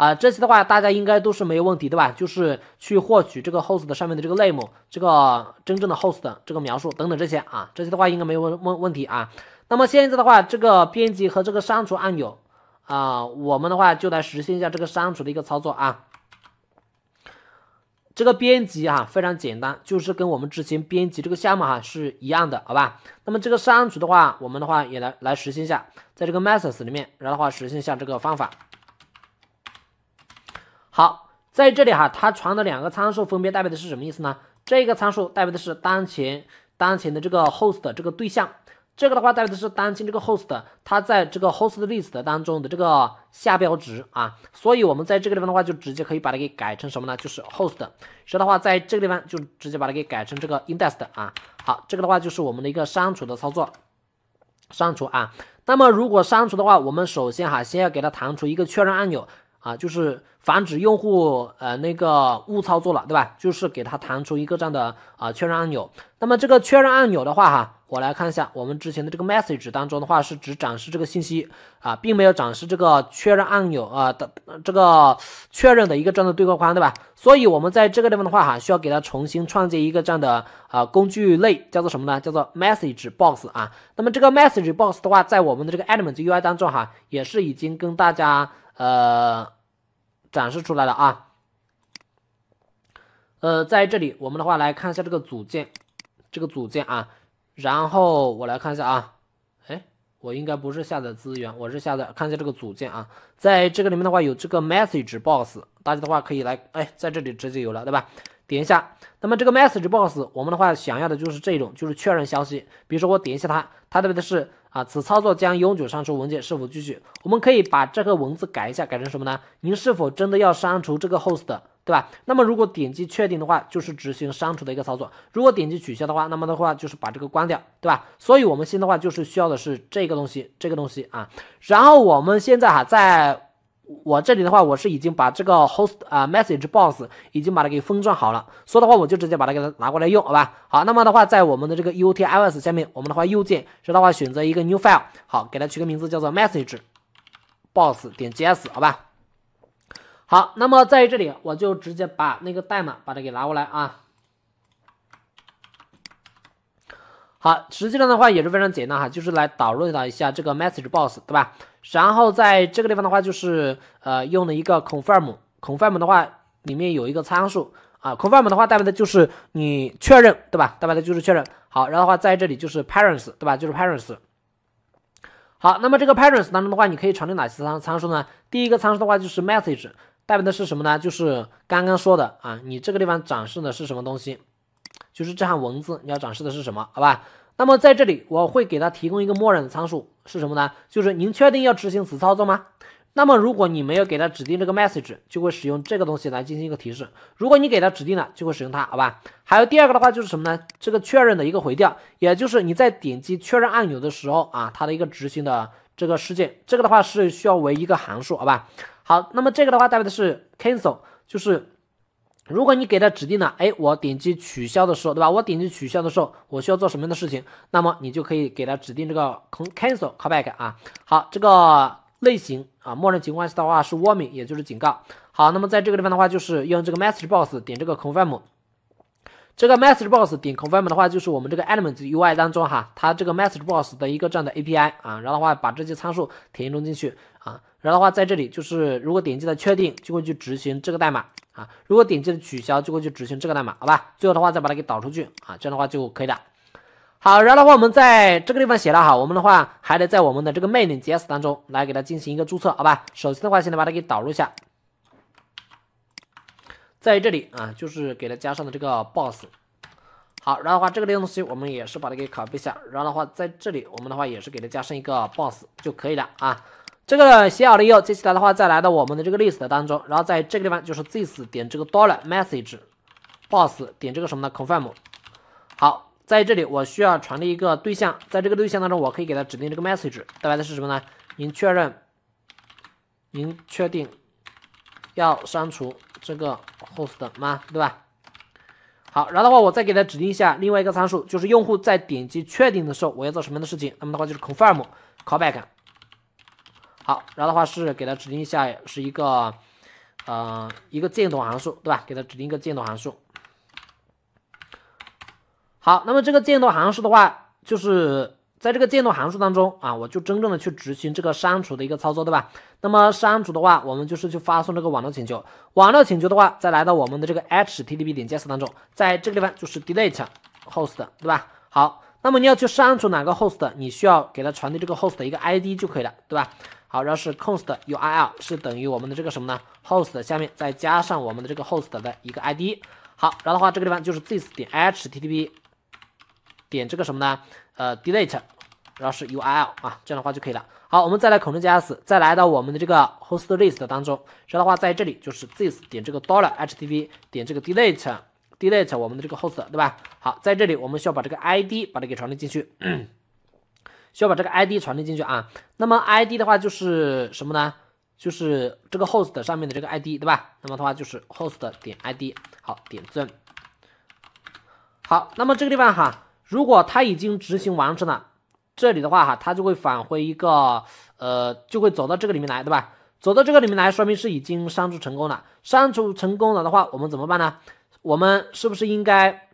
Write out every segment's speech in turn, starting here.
啊，这些的话大家应该都是没有问题，对吧？就是去获取这个 host 的上面的这个 name，这个真正的 host 的这个描述等等这些啊，这些的话应该没有问问问题啊。那么现在的话，这个编辑和这个删除按钮啊，我们的话就来实现一下这个删除的一个操作啊。这个编辑哈非常简单，就是跟我们之前编辑这个项目哈是一样的，好吧？那么这个删除的话，我们的话也来来实现一下，在这个 methods 里面，然后的话实现一下这个方法。好，在这里哈，它传的两个参数分别代表的是什么意思呢？这个参数代表的是当前当前的这个 host 的这个对象，这个的话代表的是当前这个 host 它在这个 host list 当中的这个下标值啊。所以，我们在这个地方的话，就直接可以把它给改成什么呢？就是 host。所以的话，在这个地方就直接把它给改成这个 index 啊。好，这个的话就是我们的一个删除的操作，删除啊。那么，如果删除的话，我们首先哈，先要给它弹出一个确认按钮。啊，就是防止用户呃那个误操作了，对吧？就是给它弹出一个这样的啊确认按钮。那么这个确认按钮的话，哈，我来看一下，我们之前的这个 message 当中的话，是只展示这个信息啊，并没有展示这个确认按钮啊的这个确认的一个这样的对话框，对吧？所以我们在这个地方的话，哈，需要给它重新创建一个这样的啊工具类，叫做什么呢？叫做 message box 啊。那么这个 message box 的话，在我们的这个 element UI 当中，哈，也是已经跟大家。呃，展示出来了啊。呃，在这里我们的话来看一下这个组件，这个组件啊。然后我来看一下啊，哎，我应该不是下载资源，我是下载看一下这个组件啊。在这个里面的话有这个 message box，大家的话可以来，哎，在这里直接有了，对吧？点一下，那么这个 message box，我们的话想要的就是这种，就是确认消息。比如说我点一下它，它对不的是啊，此操作将永久删除文件，是否继续？我们可以把这个文字改一下，改成什么呢？您是否真的要删除这个 host，对吧？那么如果点击确定的话，就是执行删除的一个操作；如果点击取消的话，那么的话就是把这个关掉，对吧？所以我们现在的话就是需要的是这个东西，这个东西啊。然后我们现在哈在。我这里的话，我是已经把这个 host 啊 message box 已经把它给封装好了。说的话，我就直接把它给它拿过来用，好吧？好，那么的话，在我们的这个 u t i s 下面，我们的话右键，这的话选择一个 new file，好，给它取个名字叫做 message box 点 js，好吧？好，那么在这里，我就直接把那个代码把它给拿过来啊。好，实际上的话也是非常简单哈，就是来导入了一下这个 message box，对吧？然后在这个地方的话，就是呃用了一个 confirm，confirm 的话里面有一个参数啊，confirm 的话代表的就是你确认，对吧？代表的就是确认。好，然后的话在这里就是 parents，对吧？就是 parents。好，那么这个 parents 当中的话，你可以传递哪些参参数呢？第一个参数的话就是 message，代表的是什么呢？就是刚刚说的啊，你这个地方展示的是什么东西？就是这行文字，你要展示的是什么？好吧，那么在这里我会给它提供一个默认的参数是什么呢？就是您确定要执行此操作吗？那么如果你没有给它指定这个 message，就会使用这个东西来进行一个提示。如果你给它指定了，就会使用它。好吧，还有第二个的话就是什么呢？这个确认的一个回调，也就是你在点击确认按钮的时候啊，它的一个执行的这个事件。这个的话是需要为一个函数，好吧？好，那么这个的话代表的是 cancel，就是。如果你给它指定了，哎，我点击取消的时候，对吧？我点击取消的时候，我需要做什么样的事情？那么你就可以给它指定这个 cancel callback 啊。好，这个类型啊，默认情况下的话是 warning，也就是警告。好，那么在这个地方的话，就是用这个 message box 点这个 confirm，这个 message box 点 confirm 的话，就是我们这个 e l e m e n t UI 当中哈，它这个 message box 的一个这样的 API 啊，然后的话把这些参数填充进去。然后的话，在这里就是如果点击了确定，就会去执行这个代码啊；如果点击了取消，就会去执行这个代码，好吧？最后的话，再把它给导出去啊，这样的话就可以了。好，然后的话，我们在这个地方写了哈，我们的话还得在我们的这个 main.js 当中来给它进行一个注册，好吧？首先的话，先把它给导入一下，在这里啊，就是给它加上了这个 boss。好，然后的话，这个东西我们也是把它给拷贝一下，然后的话，在这里我们的话也是给它加上一个 boss 就可以了啊。这个写好了以后，接下来的话再来到我们的这个 list 当中，然后在这个地方就是 this 点这个 dollar message b o s 点这个什么呢？confirm。好，在这里我需要传递一个对象，在这个对象当中，我可以给它指定这个 message，代表的是什么呢？您确认，您确定要删除这个 host 吗？对吧？好，然后的话我再给它指定一下另外一个参数，就是用户在点击确定的时候我要做什么样的事情？那么的话就是 confirm callback。好，然后的话是给它指定一下，是一个，呃，一个箭头函数，对吧？给它指定一个箭头函数。好，那么这个箭头函数的话，就是在这个箭头函数当中啊，我就真正的去执行这个删除的一个操作，对吧？那么删除的话，我们就是去发送这个网络请求。网络请求的话，再来到我们的这个 HTTP 点 JS 当中，在这个地方就是 delete host，对吧？好，那么你要去删除哪个 host，你需要给它传递这个 host 的一个 ID 就可以了，对吧？好，然后是 const url 是等于我们的这个什么呢？host 下面再加上我们的这个 host 的一个 ID。好，然后的话，这个地方就是 this 点 http 点这个什么呢？呃，delete，然后是 url 啊，这样的话就可以了。好，我们再来 Ctrl 加 s 再来到我们的这个 host list 当中，然后的话在这里就是 this 点这个 dollar http 点这个 delete delete 我们的这个 host 对吧？好，在这里我们需要把这个 ID 把它给传递进去。需要把这个 ID 传递进去啊，那么 ID 的话就是什么呢？就是这个 host 上面的这个 ID，对吧？那么的话就是 host 点 ID，好，点赞。好，那么这个地方哈，如果它已经执行完成了，这里的话哈，它就会返回一个呃，就会走到这个里面来，对吧？走到这个里面来，说明是已经删除成功了。删除成功了的话，我们怎么办呢？我们是不是应该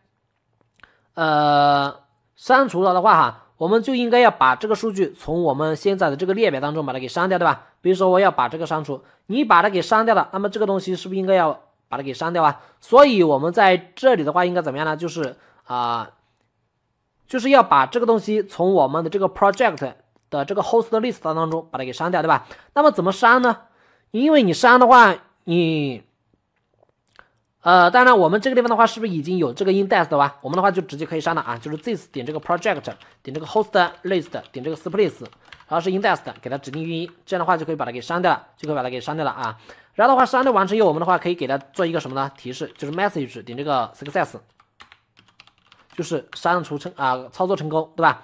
呃，删除了的话哈？我们就应该要把这个数据从我们现在的这个列表当中把它给删掉，对吧？比如说我要把这个删除，你把它给删掉了，那么这个东西是不是应该要把它给删掉啊？所以，我们在这里的话应该怎么样呢？就是啊，就是要把这个东西从我们的这个 project 的这个 host list 当当中把它给删掉，对吧？那么怎么删呢？因为你删的话，你。呃，当然，我们这个地方的话，是不是已经有这个 index 的吧？我们的话就直接可以删了啊。就是 this 点这个 project，点这个 host list，点这个 r p l i t e 然后是 index，给它指定域名，这样的话就可以把它给删掉了，就可以把它给删掉了啊。然后的话，删掉完成以后，我们的话可以给它做一个什么呢？提示，就是 message 点这个 success，就是删除成啊操作成功，对吧？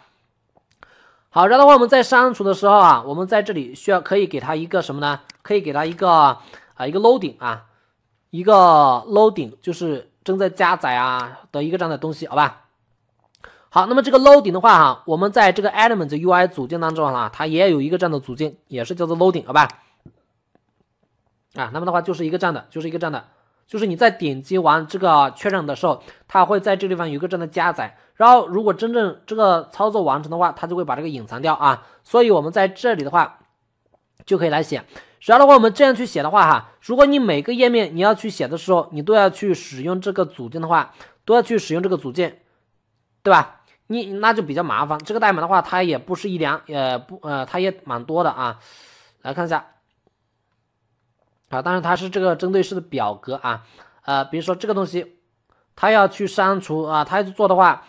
好，然后的话我们在删除的时候啊，我们在这里需要可以给它一个什么呢？可以给它一个啊一个 loading 啊。一个 loading 就是正在加载啊的一个这样的东西，好吧？好，那么这个 loading 的话哈，我们在这个 e l e m e n t ui 组件当中啊，它也有一个这样的组件，也是叫做 loading，好吧？啊，那么的话就是一个这样的，就是一个这样的，就是你在点击完这个确认的时候，它会在这地方有一个这样的加载，然后如果真正这个操作完成的话，它就会把这个隐藏掉啊，所以我们在这里的话就可以来写。然后的话，我们这样去写的话，哈，如果你每个页面你要去写的时候，你都要去使用这个组件的话，都要去使用这个组件，对吧？你那就比较麻烦。这个代码的话，它也不是一两，也不，呃，它也蛮多的啊。来看一下，啊，当然它是这个针对式的表格啊，呃，比如说这个东西，它要去删除啊，它要去做的话。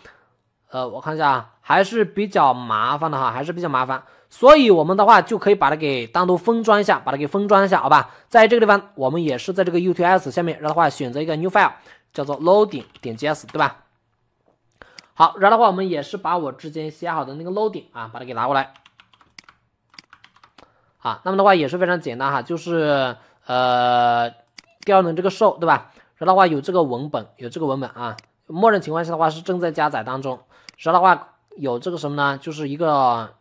呃，我看一下啊，还是比较麻烦的哈，还是比较麻烦，所以我们的话就可以把它给单独封装一下，把它给封装一下，好吧，在这个地方，我们也是在这个 U T S 下面，然后的话选择一个 New File，叫做 Loading 点 j S，对吧？好，然后的话我们也是把我之前写好的那个 Loading 啊，把它给拿过来，啊，那么的话也是非常简单哈，就是呃调用这个 Show，对吧？然后的话有这个文本，有这个文本啊。默认情况下的话是正在加载当中，然后的话有这个什么呢？就是一个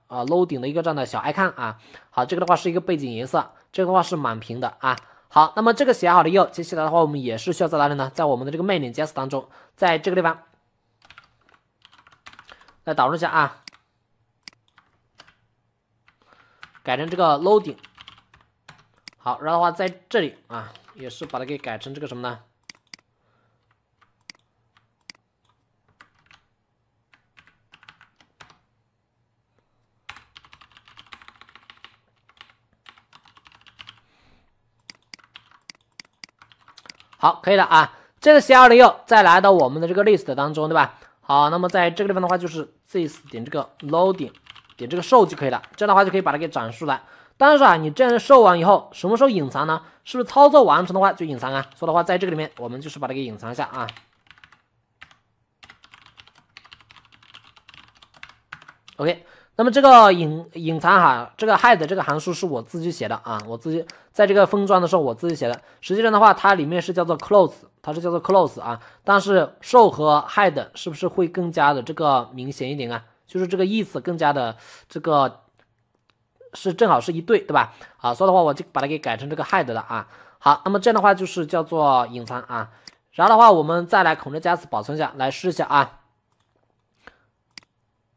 呃 loading 的一个这样的小 icon 啊。好，这个的话是一个背景颜色，这个的话是满屏的啊。好，那么这个写好了以后，接下来的话我们也是需要在哪里呢？在我们的这个 main.js 当中，在这个地方来导入一下啊，改成这个 loading。好，然后的话在这里啊，也是把它给改成这个什么呢？好，可以了啊。这个 C L 六再来到我们的这个 list 当中，对吧？好，那么在这个地方的话，就是 this 点这个 loading，点这个 show 就可以了。这样的话就可以把它给展示出来。但是啊，你这样 show 完以后，什么时候隐藏呢？是不是操作完成的话就隐藏啊？所以的话，在这个里面，我们就是把它给隐藏一下啊。OK。那么这个隐隐藏哈，这个 hide 这个函数是我自己写的啊，我自己在这个封装的时候我自己写的。实际上的话，它里面是叫做 close，它是叫做 close 啊。但是 show 和 hide 是不是会更加的这个明显一点啊？就是这个意思更加的这个是正好是一对，对吧？啊，所以的话我就把它给改成这个 hide 啊。好，那么这样的话就是叫做隐藏啊。然后的话，我们再来 Ctrl 加 S 保存下来试一下啊。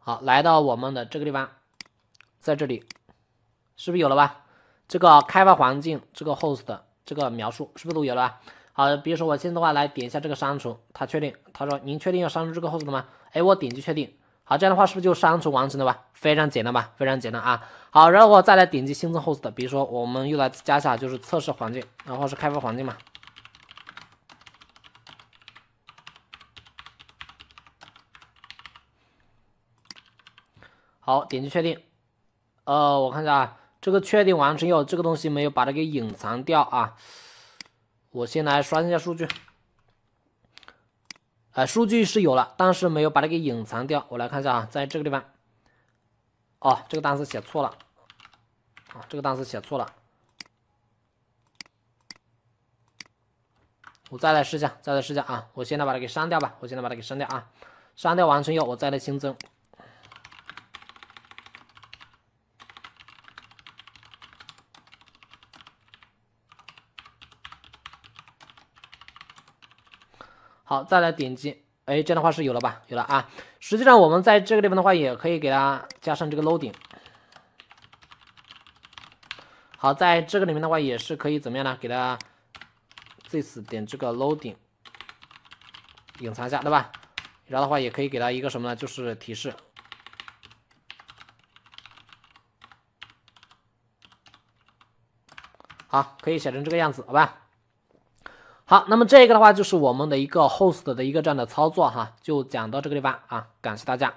好，来到我们的这个地方，在这里，是不是有了吧？这个开发环境，这个 host 这个描述，是不是都有了吧？好，比如说我现在的话，来点一下这个删除，他确定，他说您确定要删除这个 host 吗？哎，我点击确定，好，这样的话是不是就删除完成了吧？非常简单吧？非常简单啊！好，然后我再来点击新增 host 比如说我们又来加一下，就是测试环境，然后是开发环境嘛。好，点击确定。呃，我看一下啊，这个确定完成以后，这个东西没有把它给隐藏掉啊。我先来刷新一下数据。哎，数据是有了，但是没有把它给隐藏掉。我来看一下啊，在这个地方。哦，这个单词写错了。啊，这个单词写错了。我再来试一下，再来试一下啊。我现在把它给删掉吧。我现在把它给删掉啊。删掉完成以后，我再来新增。好，再来点击，哎，这样的话是有了吧？有了啊。实际上，我们在这个地方的话，也可以给它加上这个 loading。好，在这个里面的话，也是可以怎么样呢？给它 this 点这个 loading，隐藏一下，对吧？然后的话，也可以给它一个什么呢？就是提示。好，可以写成这个样子，好吧？好，那么这个的话就是我们的一个 host 的一个这样的操作哈，就讲到这个地方啊，感谢大家。